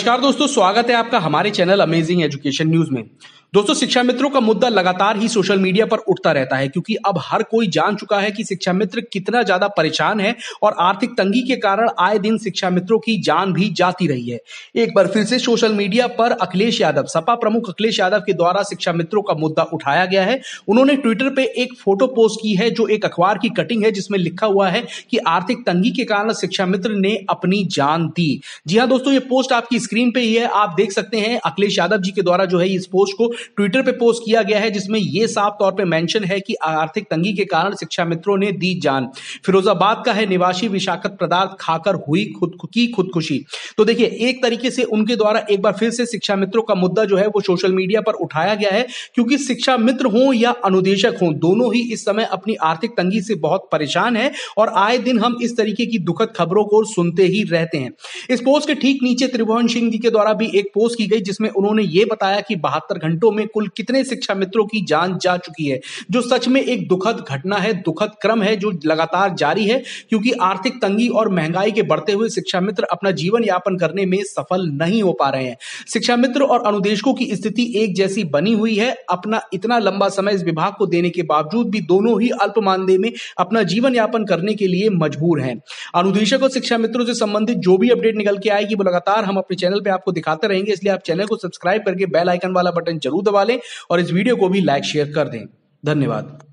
नमस्कार दोस्तों स्वागत है आपका हमारे चैनल अमेजिंग एजुकेशन न्यूज में दोस्तों शिक्षा मित्रों का मुद्दा लगातार ही सोशल मीडिया पर उठता रहता है क्योंकि अब हर कोई जान चुका है कि शिक्षा मित्र कितना ज्यादा परेशान है और आर्थिक तंगी के कारण आए दिन शिक्षा मित्रों की जान भी जाती रही है एक बार फिर से सोशल मीडिया पर अखिलेश यादव सपा प्रमुख अखिलेश यादव के द्वारा शिक्षा मित्रों का मुद्दा उठाया गया है उन्होंने ट्विटर पर एक फोटो पोस्ट की है जो एक अखबार की कटिंग है जिसमें लिखा हुआ है कि आर्थिक तंगी के कारण शिक्षा मित्र ने अपनी जान दी जी हाँ दोस्तों ये पोस्ट आपकी स्क्रीन पे ये आप देख सकते हैं अखिलेश यादव जी के द्वारा जो है इस पोस्ट को ट्विटर पे पोस्ट किया गया है जिसमें ये साफ तौर पे मेंशन है कि आर्थिक तंगी के कारण शिक्षा मित्रों ने दी जान फिरोजाबाद का है निवासी विशाखत पदार्थ खाकर हुई खुद की खुदकुशी तो देखिए एक तरीके से उनके द्वारा एक बार फिर से शिक्षा मित्रों का मुद्दा जो है वो सोशल मीडिया पर उठाया गया है क्योंकि शिक्षा मित्र हों या अनुदेशक हों दोनों ही इस समय अपनी आर्थिक तंगी से बहुत परेशान है और आए दिन हम इस तरीके की दुखद खबरों को सुनते ही रहते हैं इस पोस्ट के ठीक नीचे त्रिभुवन सिंह जी के द्वारा भी एक पोस्ट की गई जिसमें उन्होंने ये बताया कि बहत्तर घंटों में कुल कितने शिक्षा मित्रों की जान जा चुकी है जो सच में एक दुखद घटना है दुखद क्रम है जो लगातार जारी है क्योंकि आर्थिक तंगी और महंगाई के बढ़ते हुए शिक्षा मित्र अपना जीवन यापन करने में सफल नहीं हो पा रहे हैं शिक्षा मित्र और अनुदेशकों की स्थिति एक जैसी बनी हुई है अपना इतना लंबा समय इस विभाग को देने के बावजूद भी दोनों ही अल्प मानदेय में अपना जीवन यापन करने के लिए मजबूर हैं अनुदेशक और शिक्षा मित्रों से संबंधित जो भी अपडेट निकल के आएगी वो लगातार हम अपने चैनल पे आपको दिखाते रहेंगे इसलिए आप चैनल को सब्सक्राइब करके बेल आइकन वाला बटन जरूर दबा लें और इस वीडियो को भी लाइक शेयर कर दें धन्यवाद